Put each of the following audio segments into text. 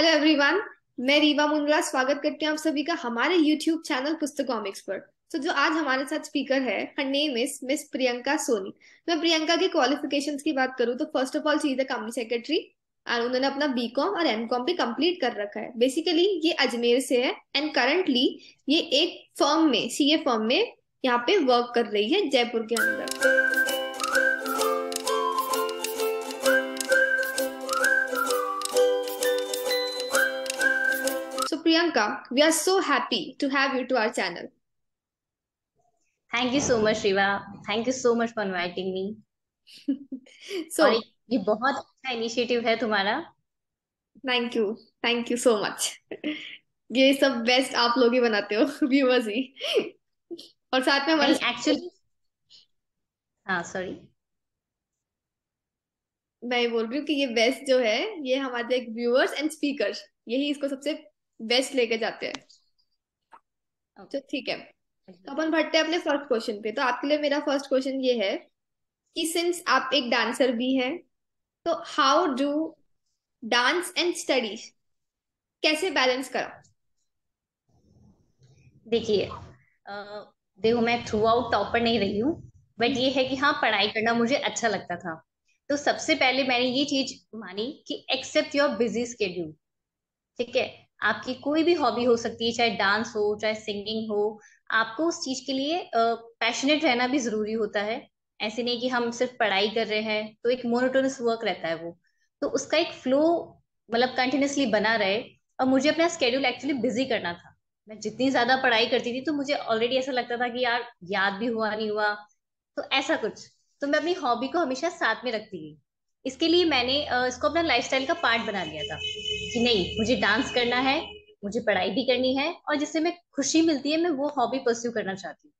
Hello everyone मैं रीवा मुंगला स्वागत करती हूँ आप सभी का हमारे यूट्यूब चैनल पुस्तकॉमिक्स पर तो जो आज हमारे साथ स्पीकर है her name is Miss Priyanka Soni मैं प्रियंका के क्वालिफिकेशन की बात करूँ तो फर्स्ट ऑफ ऑल चीज है कंपनी सेक्रेटरी और उन्होंने अपना बी और एम भी कंप्लीट कर रखा है बेसिकली ये अजमेर से है एंड करंटली ये एक फर्म में सी ए फर्म में यहाँ पे वर्क कर रही है जयपुर के अंदर Priyanka, we are so happy to have you to our channel. Thank you so much, Shiva. Thank you so much for inviting me. so, और ये बहुत अच्छा इनिशिएटिव है तुम्हारा thank you thank you so much ये सब best आप लोग ही बनाते हो व्यूवर्स ही और साथ में हमारे एक्चुअली हाँ सॉरी मैं बोल रही हूँ कि ये बेस्ट जो है ये हमारे एक व्यूअर्स एंड स्पीकर यही इसको सबसे बेस्ट लेके जाते हैं तो ठीक है तो अपन बढ़ते हैं अपने फर्स्ट क्वेश्चन पे तो आपके लिए मेरा फर्स्ट क्वेश्चन ये है कि सिंस आप एक डांसर भी हैं तो how do dance and study कैसे बैलेंस करो देखिए देखो मैं थ्रू आउट टॉपर नहीं रही हूँ बट ये है कि हाँ पढ़ाई करना मुझे अच्छा लगता था तो सबसे पहले मैंने ये चीज मानी कि एक्सेप्ट योर बिजी स्केड्यूल ठीक है आपकी कोई भी हॉबी हो सकती है चाहे डांस हो चाहे सिंगिंग हो आपको उस चीज के लिए पैशनेट रहना भी जरूरी होता है ऐसे नहीं कि हम सिर्फ पढ़ाई कर रहे हैं तो एक मोनोटोनस वर्क रहता है वो तो उसका एक फ्लो मतलब कंटिन्यूसली बना रहे और मुझे अपना स्केड्यूल एक्चुअली बिजी करना था मैं जितनी ज्यादा पढ़ाई करती थी तो मुझे ऑलरेडी ऐसा लगता था कि यार याद भी हुआ नहीं हुआ तो ऐसा कुछ तो मैं अपनी हॉबी को हमेशा साथ में रखती गई इसके लिए मैंने इसको अपना लाइफस्टाइल का पार्ट बना लिया था कि नहीं मुझे डांस करना है मुझे पढ़ाई भी करनी है और जिससे मैं खुशी मिलती है मैं वो हॉबी परस्यू करना चाहती हूँ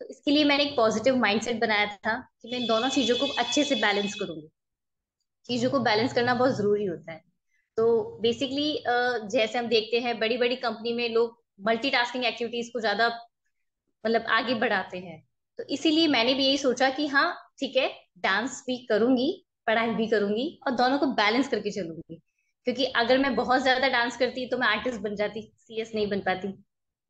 तो इसके लिए मैंने एक पॉजिटिव माइंडसेट बनाया था कि मैं इन दोनों चीज़ों को अच्छे से बैलेंस करूंगी चीज़ों को बैलेंस करना बहुत ज़रूरी होता है तो बेसिकली जैसे हम देखते हैं बड़ी बड़ी कंपनी में लोग मल्टीटास्किंग एक्टिविटीज को ज़्यादा मतलब आगे बढ़ाते हैं तो इसीलिए मैंने भी यही सोचा कि हाँ ठीक है डांस भी करूंगी पढ़ाई भी करूंगी और दोनों को बैलेंस करके चलूंगी क्योंकि अगर मैं बहुत ज्यादा डांस करती तो मैं आर्टिस्ट बन जाती सी नहीं बन पाती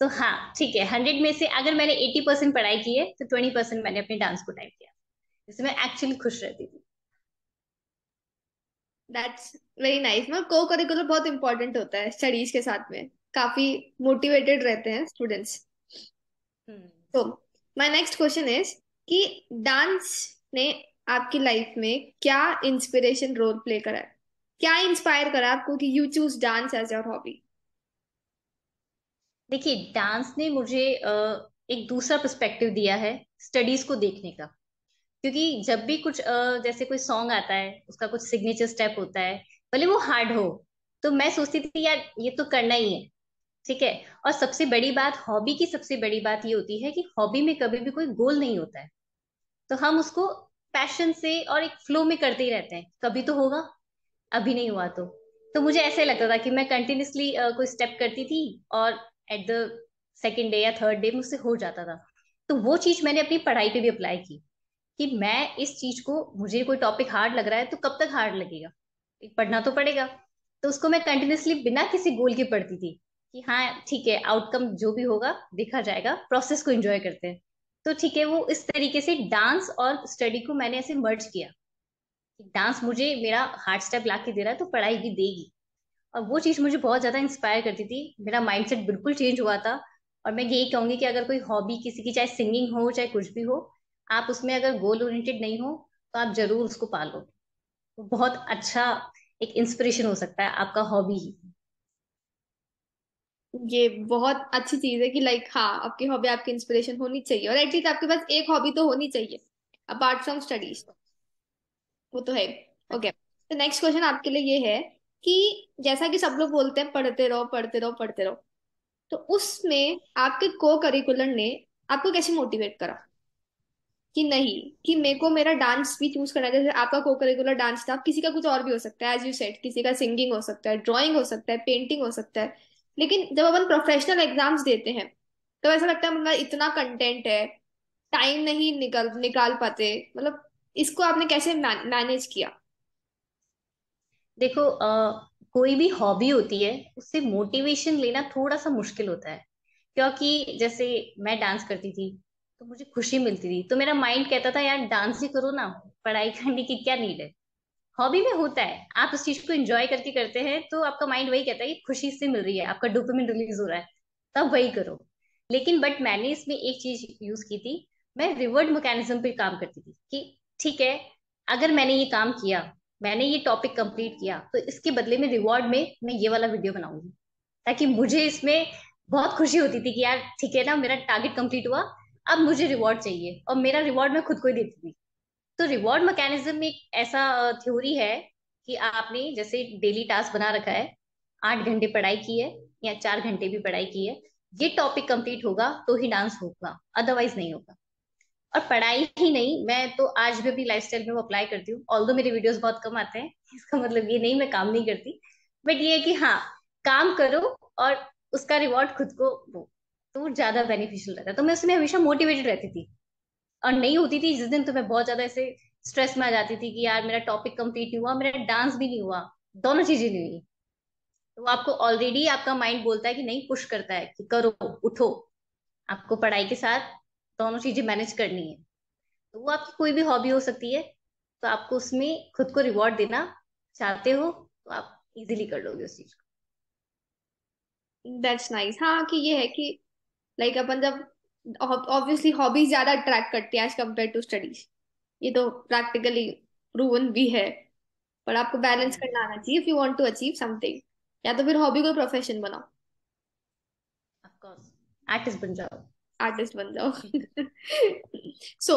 तो हाँ ठीक है हंड्रेड में से अगर मैंने एटी परसेंट पढ़ाई की है तो ट्वेंटी परसेंट मैंने अपने डांस को टाइम किया जिससे मैं एक्चुअली खुश रहती थी दैट्स वेरी नाइस मतलब को करिकुलर बहुत इंपॉर्टेंट होता है स्टडीज के साथ में काफी मोटिवेटेड रहते हैं स्टूडेंट्स तो माय नेक्स्ट क्वेश्चन इज कि डांस ने आपकी लाइफ में क्या इंस्पिरेशन रोल प्ले करा है क्या इंस्पायर करा आपको कि you choose dance as your hobby देखिए डांस ने मुझे एक दूसरा पर्सपेक्टिव दिया है स्टडीज को देखने का क्योंकि जब भी कुछ जैसे कोई सॉन्ग आता है उसका कुछ सिग्नेचर स्टेप होता है भले वो हार्ड हो तो मैं सोचती थी यार ये तो करना ही है ठीक है और सबसे बड़ी बात हॉबी की सबसे बड़ी बात ये होती है कि हॉबी में कभी भी कोई गोल नहीं होता है तो हम उसको पैशन से और एक फ्लो में करते ही रहते हैं कभी तो होगा अभी नहीं हुआ तो तो मुझे ऐसे लगता था कि मैं कंटिन्यूसली uh, कोई स्टेप करती थी और एट द सेकेंड डे या थर्ड डे मुझसे हो जाता था तो वो चीज मैंने अपनी पढ़ाई पे भी अप्लाई की कि मैं इस चीज को मुझे कोई टॉपिक हार्ड लग रहा है तो कब तक हार्ड लगेगा पढ़ना तो पड़ेगा तो उसको मैं कंटिन्यूसली बिना किसी गोल के पढ़ती थी कि हाँ ठीक है आउटकम जो भी होगा देखा जाएगा प्रोसेस को एंजॉय करते हैं तो ठीक है वो इस तरीके से डांस और स्टडी को मैंने ऐसे मर्ज किया डांस मुझे मेरा हार्ट स्टेप ला के दे रहा है तो पढ़ाई भी देगी और वो चीज मुझे बहुत ज्यादा इंस्पायर करती थी मेरा माइंडसेट बिल्कुल चेंज हुआ था और मैं यही कहूंगी कि अगर कोई हॉबी किसी की चाहे सिंगिंग हो चाहे कुछ भी हो आप उसमें अगर गोल ओरिएंटेड नहीं हो तो आप जरूर उसको पालो तो बहुत अच्छा एक इंस्पिरेशन हो सकता है आपका हॉबी ही ये बहुत अच्छी चीज है कि लाइक हाँ आपकी हॉबी आपकी इंस्पिरेशन होनी चाहिए और एटलीस्ट आपके पास एक हॉबी तो होनी चाहिए अपार्ट फ्रॉम स्टडीज वो तो है ओके तो नेक्स्ट क्वेश्चन आपके लिए ये है कि जैसा कि सब लोग बोलते हैं पढ़ते रहो पढ़ते रहो पढ़ते रहो तो उसमें आपके को करिकुलर ने आपको कैसे मोटिवेट करा कि नहीं कि मेरे को मेरा डांस भी चूज करना है जैसे आपका को करिकुलर डांस था किसी का कुछ और भी हो सकता है एज यू सेट किसी का सिंगिंग हो सकता है ड्राइंग हो सकता है पेंटिंग हो सकता है लेकिन जब अपन प्रोफेशनल एग्जाम्स देते हैं तो ऐसा लगता है मतलब इतना कंटेंट है टाइम नहीं निकल निकाल पाते मतलब इसको आपने कैसे मैनेज किया देखो आ, कोई भी हॉबी होती है उससे मोटिवेशन लेना थोड़ा सा मुश्किल होता है क्योंकि जैसे मैं डांस करती थी तो मुझे खुशी मिलती थी तो मेरा माइंड कहता था यार डांस ही करो ना पढ़ाई करने की क्या नीड है हॉबी में होता है आप उस चीज को एंजॉय करके करते हैं तो आपका माइंड वही कहता है कि खुशी से मिल रही है आपका डोपामिन रिलीज हो रहा है तब वही करो लेकिन बट मैंने इसमें एक चीज यूज की थी मैं रिवर्ड मैकेनिज्म पे काम करती थी कि ठीक है अगर मैंने ये काम किया मैंने ये टॉपिक कंप्लीट किया तो इसके बदले में रिवॉर्ड में मैं ये वाला वीडियो बनाऊंगी ताकि मुझे इसमें बहुत खुशी होती थी कि यार ठीक है ना मेरा टारगेट कंप्लीट हुआ अब मुझे रिवॉर्ड चाहिए और मेरा रिवॉर्ड मैं खुद को ही देती थी तो रिवॉर्ड मैकेनिज्म में एक ऐसा थ्योरी है कि आपने जैसे डेली टास्क बना रखा है आठ घंटे पढ़ाई की है या चार घंटे भी पढ़ाई की है ये टॉपिक कंप्लीट होगा तो ही डांस होगा अदरवाइज नहीं होगा और पढ़ाई ही नहीं मैं तो आज भी अपनी लाइफ में वो अप्लाई करती हूँ ऑल मेरे वीडियोज बहुत कम आते हैं इसका मतलब ये नहीं मैं काम नहीं करती बट ये है कि हाँ काम करो और उसका रिवॉर्ड खुद को वो तो ज्यादा बेनिफिशियल रहता है तो मैं उसमें हमेशा मोटिवेटेड रहती थी और नहीं होती थी जिस दिन तो मैं बहुत ज्यादा ऐसे स्ट्रेस में आ जाती थी कि यार मेरा टॉपिक कंप्लीट नहीं हुआ मेरा डांस भी नहीं हुआ दोनों चीजें नहीं हुई तो आपको ऑलरेडी आपका माइंड बोलता है कि नहीं पुश करता है कि करो उठो आपको पढ़ाई के साथ दोनों चीजें मैनेज करनी है तो वो आपकी कोई भी हॉबी हो सकती है तो आपको उसमें खुद को रिवॉर्ड देना चाहते हो तो आप इजीली कर लोगे उस चीज को दैट्स नाइस nice. हाँ कि ये है कि लाइक like, अपन जब ऑब्वियसली हॉबीज ज्यादा अट्रैक्ट करती है एज कम्पेयर टू स्टडीज ये तो प्रैक्टिकली प्रूवन भी है पर आपको बैलेंस करना आना चाहिए if you want to achieve something या तो फिर हॉबी को प्रोफेशन बनाओ आर्टिस्ट बन जाओ आर्टिस्ट बन जाओ so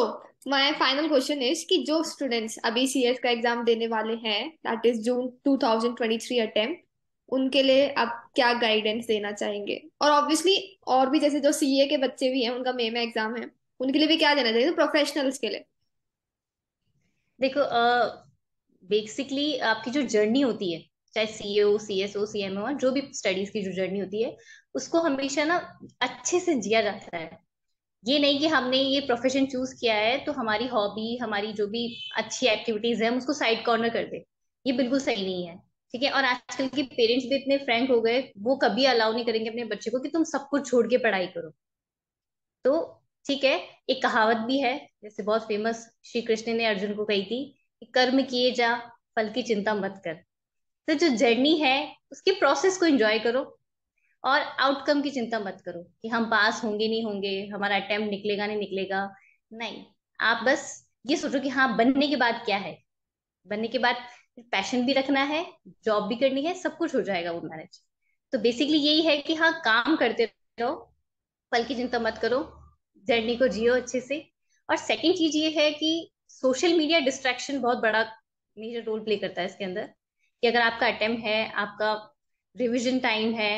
my final question is कि जो स्टूडेंट्स अभी सीएस का एग्जाम देने वाले हैं दैट इज जून 2023 अटेम्प्ट उनके लिए आप क्या गाइडेंस देना चाहेंगे और ऑब्वियसली और भी जैसे जो सीए के बच्चे भी हैं उनका मे में एग्जाम है उनके लिए भी क्या देना चाहिए प्रोफेशनल्स तो के लिए देखो बेसिकली uh, आपकी जो जर्नी होती है चाहे सी ए C S O C M O जो भी स्टडीज की जो जर्नी होती है उसको हमेशा ना अच्छे से जिया जाता है ये नहीं कि हमने ये प्रोफेशन चूज किया है तो हमारी हॉबी हमारी जो भी अच्छी एक्टिविटीज है हम उसको साइड कॉर्नर कर दे ये बिल्कुल सही नहीं है ठीक है और आजकल के पेरेंट्स भी इतने फ्रेंक हो गए वो कभी अलाउ नहीं करेंगे अपने बच्चे को कि तुम सब कुछ छोड़ के पढ़ाई करो तो ठीक है एक कहावत भी है जैसे बहुत फेमस श्री कृष्ण ने अर्जुन को कही थी कि कर्म किए जा फल की चिंता मत कर तो जो जर्नी है उसके प्रोसेस को एंजॉय करो और आउटकम की चिंता मत करो कि हम पास होंगे नहीं होंगे हमारा अटेम्प्ट निकलेगा नहीं निकलेगा नहीं आप बस ये सोचो कि हाँ बनने के बाद क्या है बनने के बाद पैशन भी रखना है जॉब भी करनी है सब कुछ हो जाएगा वो मैनेज तो बेसिकली यही है कि हाँ काम करते रहो पल की चिंता मत करो जर्नी को जियो अच्छे से और सेकंड चीज ये है कि सोशल मीडिया डिस्ट्रैक्शन बहुत बड़ा मेजर रोल प्ले करता है इसके अंदर कि अगर आपका अटेम्प्ट है आपका रिविजन टाइम है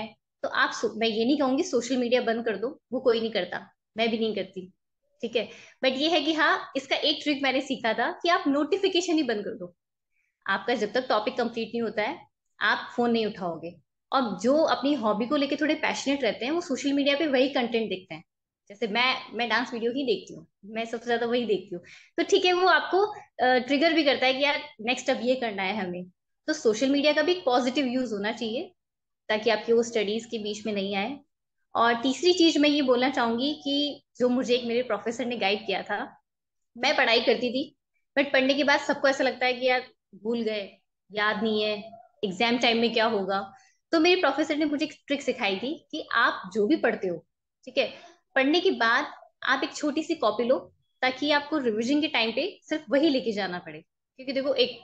तो आप मैं ये नहीं कहूंगी सोशल मीडिया बंद कर दो वो कोई नहीं करता मैं भी नहीं करती ठीक है बट ये है कि हाँ इसका एक ट्रिक मैंने सीखा था कि आप नोटिफिकेशन ही बंद कर दो आपका जब तक टॉपिक कंप्लीट नहीं होता है आप फोन नहीं उठाओगे और जो अपनी हॉबी को लेकर थोड़े पैशनेट रहते हैं वो सोशल मीडिया पे वही कंटेंट देखते हैं जैसे मैं मैं डांस वीडियो ही देखती हूँ मैं सबसे ज्यादा वही देखती हूँ तो ठीक है वो आपको ट्रिगर भी करता है कि यार नेक्स्ट अब ये करना है हमें तो सोशल मीडिया का भी पॉजिटिव यूज होना चाहिए ताकि आपकी वो स्टडीज के बीच में नहीं आए और तीसरी चीज मैं ये बोलना चाहूंगी कि जो मुझे एक मेरे प्रोफेसर ने गाइड किया था मैं पढ़ाई करती थी बट पढ़ने के बाद सबको ऐसा लगता है कि यार भूल गए याद नहीं है एग्जाम टाइम में क्या होगा तो मेरे प्रोफेसर ने मुझे एक ट्रिक सिखाई थी कि आप जो भी पढ़ते हो ठीक है पढ़ने के बाद आप एक छोटी सी कॉपी लो ताकि आपको रिविजन के टाइम पे सिर्फ वही लेके जाना पड़े क्योंकि देखो एक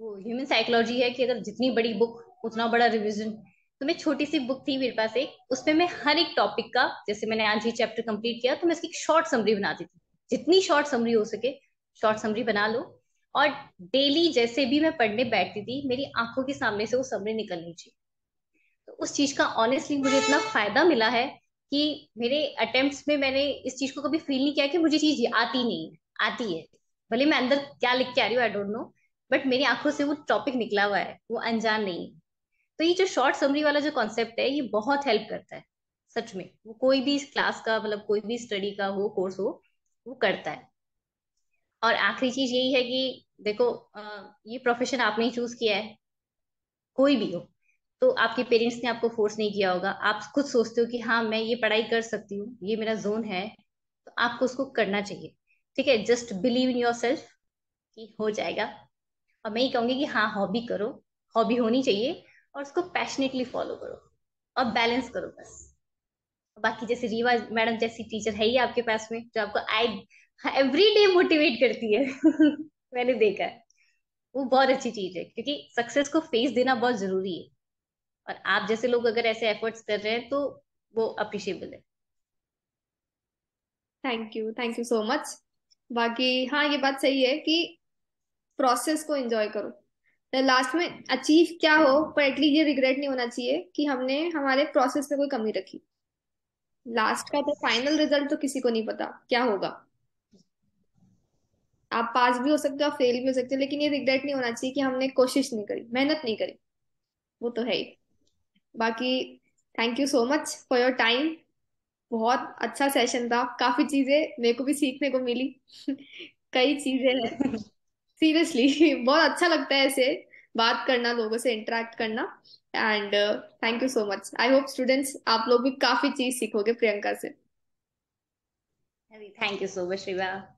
वो ह्यूमन साइकोलॉजी है कि अगर जितनी बड़ी बुक उतना बड़ा रिविजन तो मैं छोटी सी बुक थी मेरे पास एक उसमें मैं हर एक टॉपिक का जैसे मैंने आज ये चैप्टर कंप्लीट किया तो मैं इसकी शॉर्ट समरी बनाती थी जितनी शॉर्ट समरी हो सके शॉर्ट समरी बना लो और डेली जैसे भी मैं पढ़ने बैठती थी मेरी आंखों के सामने से वो समरी निकलनी चाहिए तो उस चीज का ऑनेस्टली मुझे इतना फायदा मिला है कि मेरे अटेम्प्ट में मैंने इस चीज को कभी फील नहीं किया कि मुझे चीज आती नहीं आती है भले मैं अंदर क्या लिख के आ रही हूँ आई डोंट नो बट मेरी आंखों से वो टॉपिक निकला हुआ है वो अनजान नहीं है तो ये जो शॉर्ट समरी वाला जो कॉन्सेप्ट है ये बहुत हेल्प करता है सच में वो कोई भी क्लास का मतलब कोई भी स्टडी का हो कोर्स हो वो करता है और आखिरी चीज यही है कि देखो ये प्रोफेशन आपने चूज किया है कोई भी हो तो आपके पेरेंट्स ने आपको फोर्स नहीं किया होगा आप खुद सोचते हो कि हाँ मैं ये पढ़ाई कर सकती हूँ ये मेरा जोन है तो आपको उसको करना चाहिए ठीक है just believe in yourself कि हो जाएगा और मैं ही कहूंगी कि हाँ हॉबी करो हॉबी होनी चाहिए और उसको पैशनेटली फॉलो करो और बैलेंस करो बस बाकी जैसे रीवा मैडम जैसी टीचर है ही आपके पास में जो आपको आई एवरी डे मोटिवेट करती है मैंने देखा है वो बहुत अच्छी चीज है क्योंकि सक्सेस को फेस देना बहुत जरूरी है और आप जैसे लोग अगर ऐसे एफर्ट्स कर रहे हैं तो वो अप्रिशिएबल है thank you thank you so much बाकी हाँ ये बात सही है कि प्रोसेस को एंजॉय करो लास्ट में अचीव क्या हो पर एटलीस्ट ये रिग्रेट नहीं होना चाहिए कि हमने हमारे प्रोसेस में कोई कमी रखी लास्ट का तो फाइनल रिजल्ट तो किसी को नहीं पता क्या होगा आप पास भी हो सकते हो आप फेल भी हो सकते हो लेकिन ये रिग्रेट नहीं होना चाहिए कि हमने कोशिश नहीं करी मेहनत नहीं करी वो तो है ही बाकी thank you so much for your time बहुत अच्छा सेशन था काफी चीजें मेरे को भी सीखने को मिली कई चीजें हैं सीरियसली बहुत अच्छा लगता है ऐसे बात करना लोगों से इंटरेक्ट करना and thank you so much I hope students आप लोग भी काफी चीज सीखोगे प्रियंका से thank you so much Shiva